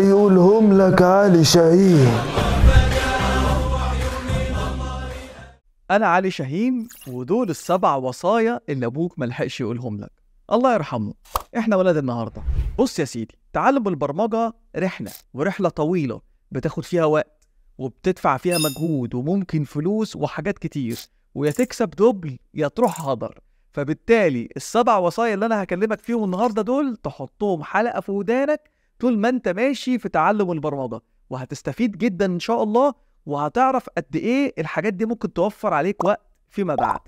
يقولهم لك علي شاهين أنا علي شاهين ودول السبع وصايا اللي أبوك ملحقش يقولهم لك الله يرحمه إحنا ولاد النهاردة بص يا سيدي تعلم البرمجة رحلة ورحلة طويلة بتاخد فيها وقت وبتدفع فيها مجهود وممكن فلوس وحاجات كتير ويا تكسب دبل يا تروح هدر فبالتالي السبع وصايا اللي أنا هكلمك فيهم النهاردة دول تحطهم حلقة في ودانك طول ما انت ماشي في تعلم البرمجه وهتستفيد جدا ان شاء الله وهتعرف قد ايه الحاجات دي ممكن توفر عليك وقت فيما بعد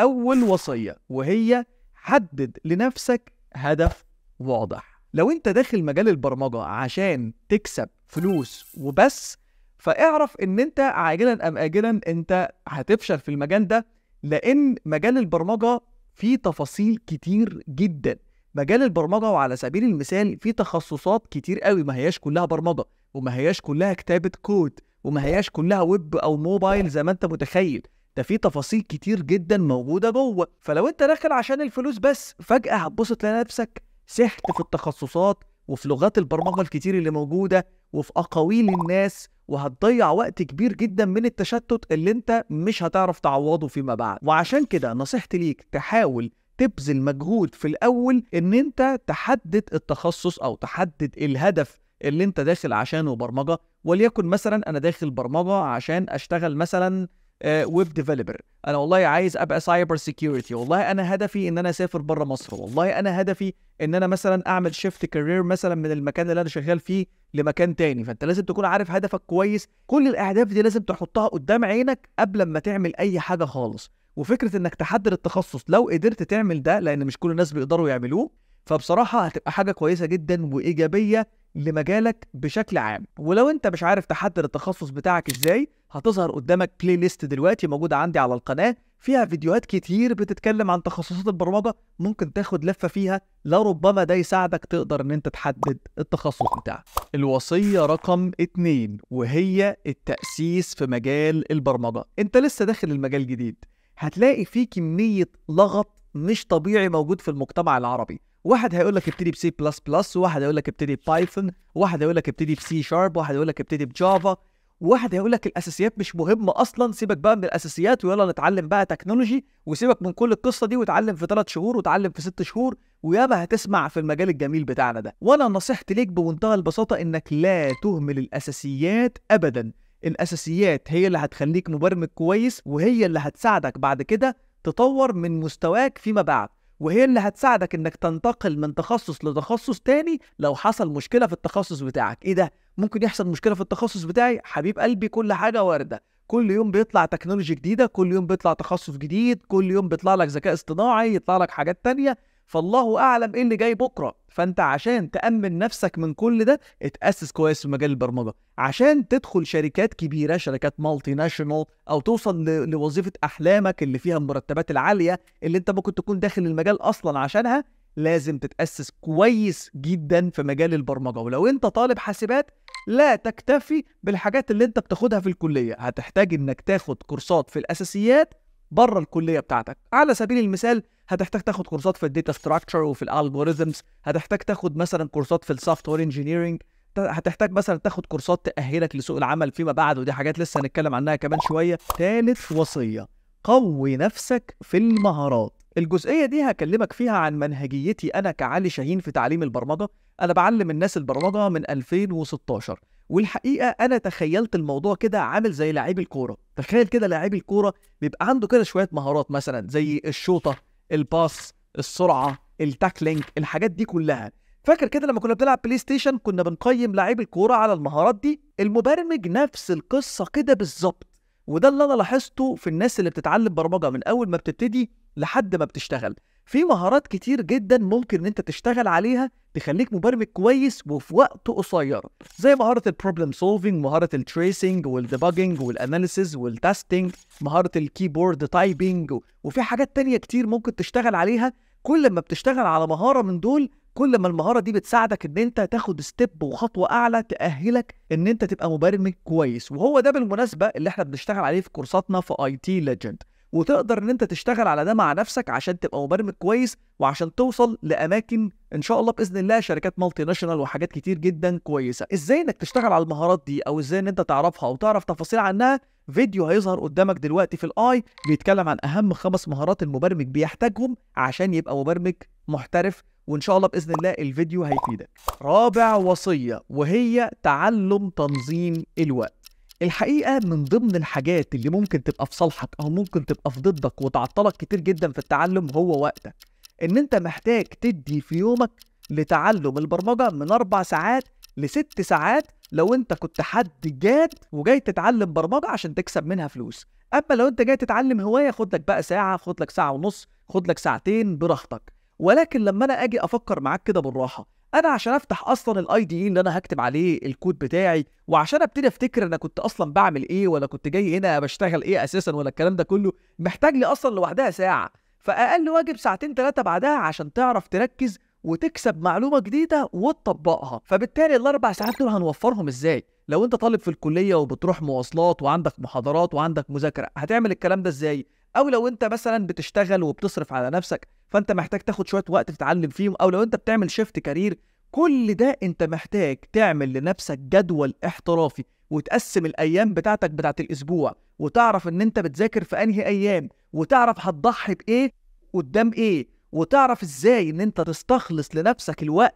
اول وصيه وهي حدد لنفسك هدف واضح لو انت داخل مجال البرمجه عشان تكسب فلوس وبس فاعرف ان انت عاجلا ام اجلا انت هتفشل في المجال ده لان مجال البرمجه فيه تفاصيل كتير جدا مجال البرمجه وعلى سبيل المثال في تخصصات كتير قوي ما هياش كلها برمجه وما هياش كلها كتابه كود وما هياش كلها ويب او موبايل زي ما انت متخيل ده في تفاصيل كتير جدا موجوده جوه فلو انت داخل عشان الفلوس بس فجاه هتبص تلاقي نفسك سحت في التخصصات وفي لغات البرمجه الكتير اللي موجوده وفي اقاويل الناس وهتضيع وقت كبير جدا من التشتت اللي انت مش هتعرف تعوضه فيما بعد وعشان كده نصيحتي ليك تحاول تبذل مجهود في الاول ان انت تحدد التخصص او تحدد الهدف اللي انت داخل عشانه برمجه وليكن مثلا انا داخل برمجه عشان اشتغل مثلا ويب آه، ديفلوبر انا والله عايز ابقى سايبر سيكيورتي والله انا هدفي ان انا اسافر بره مصر والله انا هدفي ان انا مثلا اعمل شيفت كارير مثلا من المكان اللي انا شغال فيه لمكان تاني فانت لازم تكون عارف هدفك كويس كل الاهداف دي لازم تحطها قدام عينك قبل ما تعمل اي حاجه خالص وفكره انك تحدد التخصص لو قدرت تعمل ده لان مش كل الناس بيقدروا يعملوه فبصراحه هتبقى حاجه كويسه جدا وايجابيه لمجالك بشكل عام ولو انت مش عارف تحدد التخصص بتاعك ازاي هتظهر قدامك بلاي ليست دلوقتي موجوده عندي على القناه فيها فيديوهات كتير بتتكلم عن تخصصات البرمجه ممكن تاخد لفه فيها لربما ده يساعدك تقدر ان انت تحدد التخصص بتاعك الوصيه رقم اتنين وهي التاسيس في مجال البرمجه انت لسه داخل المجال جديد هتلاقي في كميه لغط مش طبيعي موجود في المجتمع العربي واحد هيقول لك ابتدي بسي بلس بلس وواحد هيقول لك ابتدي بايثون وواحد هيقول لك ابتدي بسي شارب وواحد هيقول لك ابتدي بجافا وواحد هيقول لك الاساسيات مش مهمه اصلا سيبك بقى من الاساسيات ويلا نتعلم بقى تكنولوجي وسيبك من كل القصه دي وتعلم في ثلاث شهور وتعلم في ست شهور وياما هتسمع في المجال الجميل بتاعنا ده وانا نصيحتي ليك بمنتهى البساطه انك لا تهمل الاساسيات ابدا الاساسيات هي اللي هتخليك مبرمج كويس وهي اللي هتساعدك بعد كده تطور من مستواك فيما بعد وهي اللي هتساعدك انك تنتقل من تخصص لتخصص تاني لو حصل مشكله في التخصص بتاعك ايه ده ممكن يحصل مشكله في التخصص بتاعي حبيب قلبي كل حاجه وارده كل يوم بيطلع تكنولوجي جديده كل يوم بيطلع تخصص جديد كل يوم بيطلع لك ذكاء اصطناعي يطلع لك حاجات تانية فالله اعلم ايه اللي جاي بكره فانت عشان تامن نفسك من كل ده اتاسس كويس في مجال البرمجه عشان تدخل شركات كبيره شركات مالتي ناشونال او توصل لوظيفه احلامك اللي فيها المرتبات العاليه اللي انت ممكن تكون داخل المجال اصلا عشانها لازم تتاسس كويس جدا في مجال البرمجه ولو انت طالب حاسبات لا تكتفي بالحاجات اللي انت بتاخدها في الكليه هتحتاج انك تاخد كورسات في الاساسيات بره الكليه بتاعتك على سبيل المثال هتحتاج تاخد كورسات في الداتا ستراكشر وفي الالجوريزمز هتحتاج تاخد مثلا كورسات في السوفت وير انجينيرنج هتحتاج مثلا تاخد كورسات تأهلك لسوق العمل فيما بعد ودي حاجات لسه هنتكلم عنها كمان شوية ثالث وصية قوي نفسك في المهارات الجزئية دي هكلمك فيها عن منهجيتي أنا كعلي شاهين في تعليم البرمجة أنا بعلم الناس البرمجة من 2016 والحقيقة أنا تخيلت الموضوع كده عامل زي لعيب الكورة تخيل كده لعيب الكورة بيبقى عنده كده شوية مهارات مثلا زي الشوطة الباس السرعه التاكلينج الحاجات دي كلها فاكر كده لما كنا بنلعب بلاي ستيشن كنا بنقيم لعيب الكوره على المهارات دي المبرمج نفس القصه كده بالظبط وده اللي انا لاحظته في الناس اللي بتتعلم برمجه من اول ما بتبتدي لحد ما بتشتغل في مهارات كتير جدا ممكن ان انت تشتغل عليها تخليك مبرمج كويس وفي وقت قصير زي مهاره البروبلم سولفنج مهاره التريسنج والديباجنج والاناليسز والتاستنج مهاره الكيبورد تايبنج وفي حاجات تانية كتير ممكن تشتغل عليها كل ما بتشتغل على مهاره من دول كل ما المهاره دي بتساعدك ان انت تاخد ستيب وخطوه اعلى تاهلك ان انت تبقى مبرمج كويس وهو ده بالمناسبه اللي احنا بنشتغل عليه في كورساتنا في اي تي ليجند وتقدر ان انت تشتغل على ده مع نفسك عشان تبقى مبرمج كويس وعشان توصل لاماكن ان شاء الله باذن الله شركات مالتي ناشونال وحاجات كتير جدا كويسه ازاي انك تشتغل على المهارات دي او ازاي ان انت تعرفها وتعرف تفاصيل عنها فيديو هيظهر قدامك دلوقتي في الاي بيتكلم عن اهم خمس مهارات المبرمج بيحتاجهم عشان يبقى مبرمج محترف وان شاء الله باذن الله الفيديو هيفيدك رابع وصيه وهي تعلم تنظيم الوقت الحقيقه من ضمن الحاجات اللي ممكن تبقى في صالحك او ممكن تبقى في ضدك وتعطلك كتير جدا في التعلم هو وقتك ان انت محتاج تدي في يومك لتعلم البرمجه من اربع ساعات لست ساعات لو انت كنت حد جاد وجاي تتعلم برمجه عشان تكسب منها فلوس اما لو انت جاي تتعلم هوايه خد لك بقى ساعه خد لك ساعه ونص خد لك ساعتين براحتك ولكن لما انا اجي افكر معاك كده بالراحه انا عشان افتح اصلا الاي دي اي اللي انا هكتب عليه الكود بتاعي وعشان ابتدي افتكر انا كنت اصلا بعمل ايه ولا كنت جاي هنا بشتغل ايه اساسا ولا الكلام ده كله محتاج لي اصلا لوحدها ساعه فاقل واجب ساعتين ثلاثه بعدها عشان تعرف تركز وتكسب معلومه جديده وتطبقها فبالتالي الاربع ساعات دول هنوفرهم ازاي لو انت طالب في الكليه وبتروح مواصلات وعندك محاضرات وعندك مذاكره هتعمل الكلام ده ازاي او لو انت مثلا بتشتغل وبتصرف على نفسك فانت محتاج تاخد شويه وقت تتعلم فيهم او لو انت بتعمل شيفت كارير كل ده انت محتاج تعمل لنفسك جدول احترافي وتقسم الايام بتاعتك بتاعت الاسبوع وتعرف ان انت بتذاكر في انهي ايام وتعرف هتضحي بايه قدام ايه وتعرف ازاي ان انت تستخلص لنفسك الوقت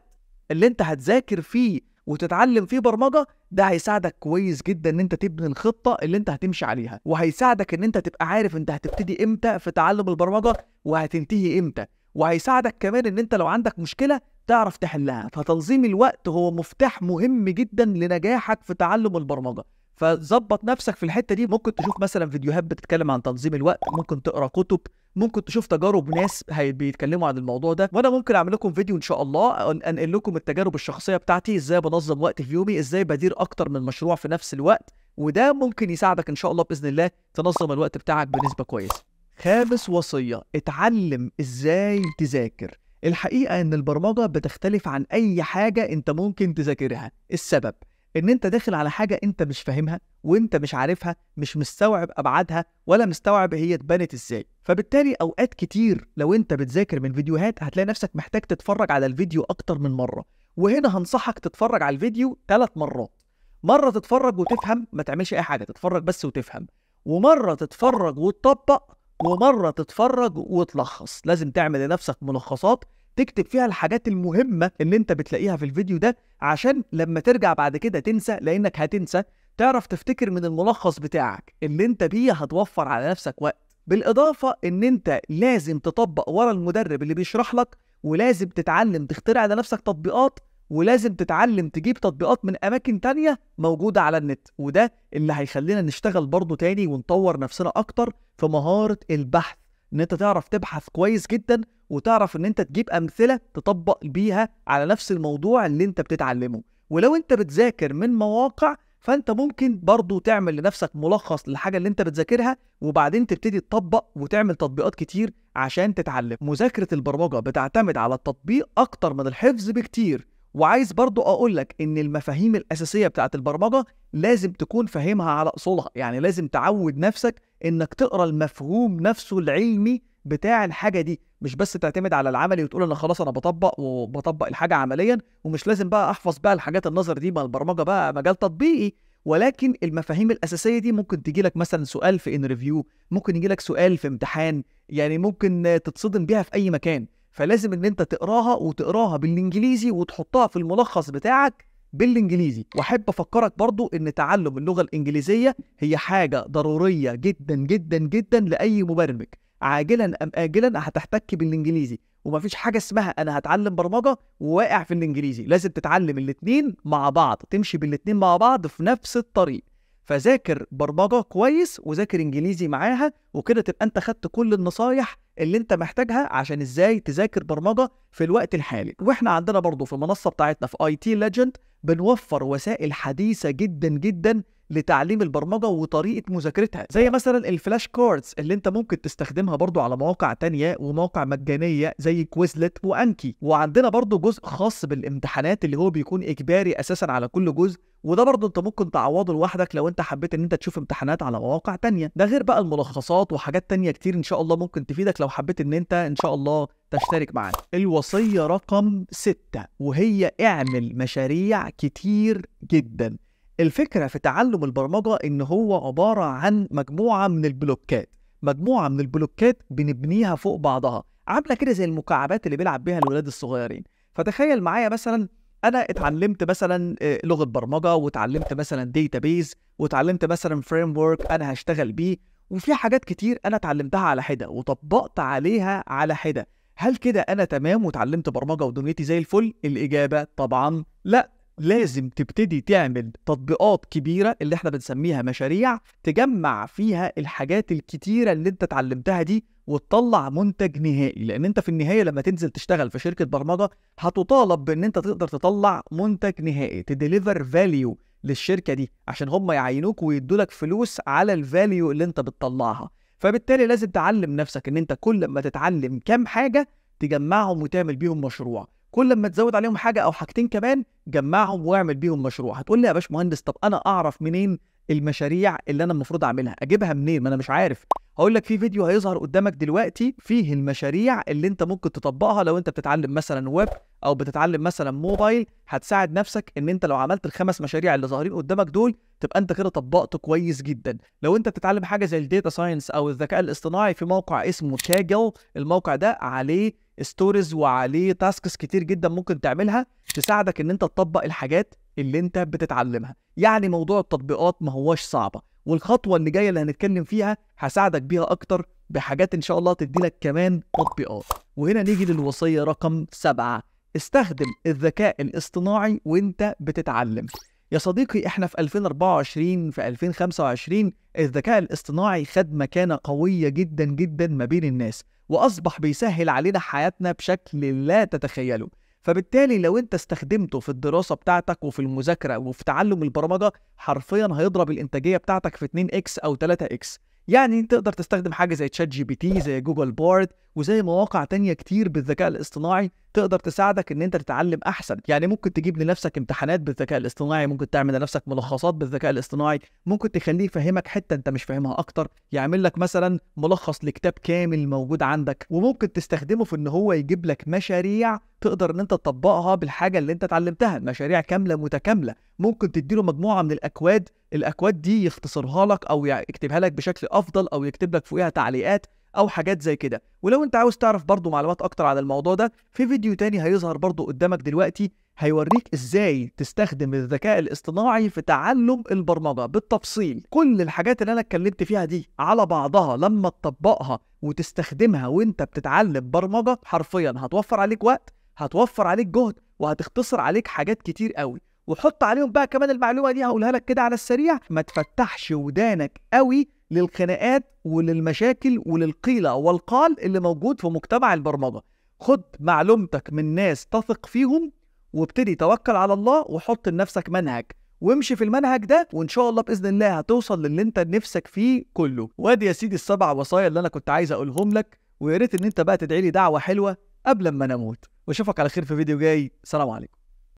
اللي انت هتذاكر فيه وتتعلم فيه برمجه ده هيساعدك كويس جدا ان انت تبني الخطه اللي انت هتمشي عليها وهيساعدك ان انت تبقى عارف انت هتبتدي امتى في تعلم البرمجه وهتنتهي امتى وهيساعدك كمان ان انت لو عندك مشكله تعرف تحلها فتنظيم الوقت هو مفتاح مهم جدا لنجاحك في تعلم البرمجه فظبط نفسك في الحته دي ممكن تشوف مثلا فيديوهات بتتكلم عن تنظيم الوقت ممكن تقرا كتب ممكن تشوف تجارب ناس بيتكلموا عن الموضوع ده وانا ممكن اعمل لكم فيديو ان شاء الله انقل لكم التجارب الشخصيه بتاعتي ازاي بنظم وقتي في يومي ازاي بدير اكتر من مشروع في نفس الوقت وده ممكن يساعدك ان شاء الله باذن الله تنظم الوقت بتاعك بنسبه كويسه خامس وصيه اتعلم ازاي تذاكر الحقيقه ان البرمجه بتختلف عن اي حاجه انت ممكن تذاكرها السبب ان انت داخل على حاجه انت مش فاهمها وانت مش عارفها مش مستوعب ابعادها ولا مستوعب هي اتبنت ازاي فبالتالي اوقات كتير لو انت بتذاكر من فيديوهات هتلاقي نفسك محتاج تتفرج على الفيديو اكتر من مره وهنا هنصحك تتفرج على الفيديو ثلاث مرات مره تتفرج وتفهم ما تعملش اي حاجه تتفرج بس وتفهم ومره تتفرج وتطبق ومره تتفرج وتلخص لازم تعمل لنفسك ملخصات تكتب فيها الحاجات المهمه اللي انت بتلاقيها في الفيديو ده عشان لما ترجع بعد كده تنسى لانك هتنسى تعرف تفتكر من الملخص بتاعك اللي انت بيه هتوفر على نفسك وقت بالاضافه ان انت لازم تطبق ورا المدرب اللي بيشرح لك ولازم تتعلم تخترع لنفسك تطبيقات ولازم تتعلم تجيب تطبيقات من اماكن تانية موجودة على النت وده اللي هيخلينا نشتغل برضه تاني ونطور نفسنا اكتر في مهارة البحث ان انت تعرف تبحث كويس جدا وتعرف ان انت تجيب امثله تطبق بيها على نفس الموضوع اللي انت بتتعلمه ولو انت بتذاكر من مواقع فانت ممكن برضو تعمل لنفسك ملخص للحاجه اللي انت بتذاكرها وبعدين تبتدي تطبق وتعمل تطبيقات كتير عشان تتعلم مذاكره البرمجه بتعتمد على التطبيق اكتر من الحفظ بكتير وعايز برضو اقول لك ان المفاهيم الاساسيه بتاعه البرمجه لازم تكون فاهمها على اصولها يعني لازم تعود نفسك انك تقرا المفهوم نفسه العلمي بتاع الحاجه دي مش بس تعتمد على العملي وتقول انا خلاص انا بطبق وبطبق الحاجه عمليا ومش لازم بقى احفظ بقى الحاجات النظر دي ما البرمجه بقى مجال تطبيقي ولكن المفاهيم الاساسيه دي ممكن تيجي لك مثلا سؤال في انترفيو ممكن يجي لك سؤال في امتحان يعني ممكن تتصدم بيها في اي مكان فلازم ان انت تقراها وتقراها بالانجليزي وتحطها في الملخص بتاعك بالانجليزي واحب افكرك برضو ان تعلم اللغه الانجليزيه هي حاجه ضروريه جدا جدا جدا لاي مبرمج عاجلا ام اجلا هتحتك بالانجليزي ومفيش حاجه اسمها انا هتعلم برمجه وواقع في الانجليزي لازم تتعلم الاثنين مع بعض تمشي بالاثنين مع بعض في نفس الطريق فذاكر برمجه كويس وذاكر انجليزي معاها وكده تبقى انت خدت كل النصايح اللي انت محتاجها عشان ازاي تذاكر برمجه في الوقت الحالي واحنا عندنا برضو في المنصه بتاعتنا في اي تي ليجند بنوفر وسائل حديثه جدا جدا لتعليم البرمجه وطريقه مذاكرتها زي مثلا الفلاش كاردز اللي انت ممكن تستخدمها برضو على مواقع تانية ومواقع مجانيه زي كويزلت وانكي وعندنا برضو جزء خاص بالامتحانات اللي هو بيكون اجباري اساسا على كل جزء وده برضه انت ممكن تعوضه لوحدك لو انت حبيت ان انت تشوف امتحانات على مواقع تانية ده غير بقى الملخصات وحاجات تانية كتير ان شاء الله ممكن تفيدك لو حبيت ان انت ان شاء الله تشترك معانا الوصية رقم ستة وهي اعمل مشاريع كتير جدا الفكره في تعلم البرمجه ان هو عباره عن مجموعه من البلوكات مجموعه من البلوكات بنبنيها فوق بعضها عامله كده زي المكعبات اللي بيلعب بيها الولاد الصغيرين فتخيل معايا مثلا انا اتعلمت مثلا آه، لغه برمجه واتعلمت مثلا داتابيز واتعلمت مثلا فريم ورك انا هشتغل بيه وفي حاجات كتير انا اتعلمتها على حده وطبقت عليها على حده هل كده انا تمام وتعلمت برمجه ودنيتي زي الفل الاجابه طبعا لا لازم تبتدي تعمل تطبيقات كبيرة اللي احنا بنسميها مشاريع تجمع فيها الحاجات الكتيرة اللي انت اتعلمتها دي وتطلع منتج نهائي لان انت في النهاية لما تنزل تشتغل في شركة برمجة هتطالب بان انت تقدر تطلع منتج نهائي تديليفر فاليو للشركة دي عشان هم يعينوك ويدوا لك فلوس على الفاليو اللي انت بتطلعها فبالتالي لازم تعلم نفسك ان انت كل ما تتعلم كام حاجة تجمعهم وتعمل بيهم مشروع كل ما تزود عليهم حاجه او حاجتين كمان جمعهم واعمل بيهم مشروع هتقول لي يا مهندس طب انا اعرف منين المشاريع اللي انا المفروض اعملها اجيبها منين ما انا مش عارف هقول لك في فيديو هيظهر قدامك دلوقتي فيه المشاريع اللي انت ممكن تطبقها لو انت بتتعلم مثلا ويب او بتتعلم مثلا موبايل هتساعد نفسك ان انت لو عملت الخمس مشاريع اللي ظاهرين قدامك دول تبقى انت كده طبقت كويس جدا لو انت بتتعلم حاجه زي الداتا ساينس او الذكاء الاصطناعي في موقع اسمه تاجل الموقع ده عليه ستوريز وعليه تاسكس كتير جدا ممكن تعملها تساعدك ان انت تطبق الحاجات اللي انت بتتعلمها يعني موضوع التطبيقات ما هوش صعبه والخطوه اللي جايه اللي هنتكلم فيها هساعدك بيها اكتر بحاجات ان شاء الله تديلك كمان تطبيقات وهنا نيجي للوصيه رقم سبعة استخدم الذكاء الاصطناعي وانت بتتعلم يا صديقي احنا في 2024 في 2025 الذكاء الاصطناعي خد مكانه قويه جدا جدا ما بين الناس واصبح بيسهل علينا حياتنا بشكل لا تتخيله فبالتالي لو انت استخدمته في الدراسه بتاعتك وفي المذاكره وفي تعلم البرمجه حرفيا هيضرب الانتاجيه بتاعتك في 2 اكس او 3 اكس يعني تقدر تستخدم حاجه زي تشات جي بي تي زي جوجل بارد وزي مواقع تانية كتير بالذكاء الاصطناعي تقدر تساعدك ان انت تتعلم احسن يعني ممكن تجيب لنفسك امتحانات بالذكاء الاصطناعي ممكن تعمل لنفسك ملخصات بالذكاء الاصطناعي ممكن تخليه يفهمك حته انت مش فاهمها اكتر يعمل لك مثلا ملخص لكتاب كامل موجود عندك وممكن تستخدمه في ان هو يجيب لك مشاريع تقدر ان انت تطبقها بالحاجه اللي انت اتعلمتها مشاريع كامله متكامله ممكن تديله مجموعه من الاكواد الاكواد دي يختصرها لك او يكتبها لك بشكل افضل او يكتب لك فوقها تعليقات او حاجات زي كده ولو انت عاوز تعرف برضو معلومات اكتر عن الموضوع ده في فيديو تاني هيظهر برضو قدامك دلوقتي هيوريك ازاي تستخدم الذكاء الاصطناعي في تعلم البرمجه بالتفصيل كل الحاجات اللي انا اتكلمت فيها دي على بعضها لما تطبقها وتستخدمها وانت بتتعلم برمجه حرفيا هتوفر عليك وقت هتوفر عليك جهد وهتختصر عليك حاجات كتير قوي وحط عليهم بقى كمان المعلومه دي هقولها لك كده على السريع ما تفتحش ودانك قوي للخناقات وللمشاكل وللقيلة والقال اللي موجود في مجتمع البرمجة خد معلومتك من ناس تثق فيهم وابتدي توكل على الله وحط لنفسك منهج وامشي في المنهج ده وان شاء الله باذن الله هتوصل للي انت نفسك فيه كله وادي يا سيدي السبع وصايا اللي انا كنت عايز اقولهم لك ويا ريت ان انت بقى تدعي لي دعوه حلوه قبل ما نموت واشوفك على خير في فيديو جاي سلام عليكم